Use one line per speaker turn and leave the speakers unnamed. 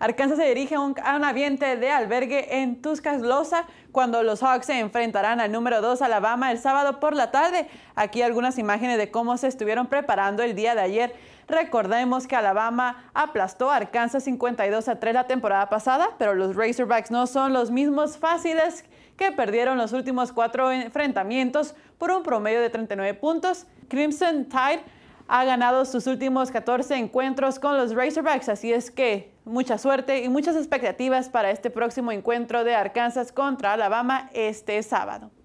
Arkansas se dirige a un, ambiente de albergue en Tuscaloosa cuando los Hawks se enfrentarán al número 2 Alabama el sábado por la tarde. Aquí algunas imágenes de cómo se estuvieron preparando el día de ayer. Recordemos que Alabama aplastó a Arkansas 52 a 3 la temporada pasada, pero los Razorbacks no son los mismos fáciles que perdieron los últimos cuatro enfrentamientos por un promedio de 39 puntos. Crimson Tide ha ganado sus últimos 14 encuentros con los Razorbacks, así es que mucha suerte y muchas expectativas para este próximo encuentro de Arkansas contra Alabama este sábado.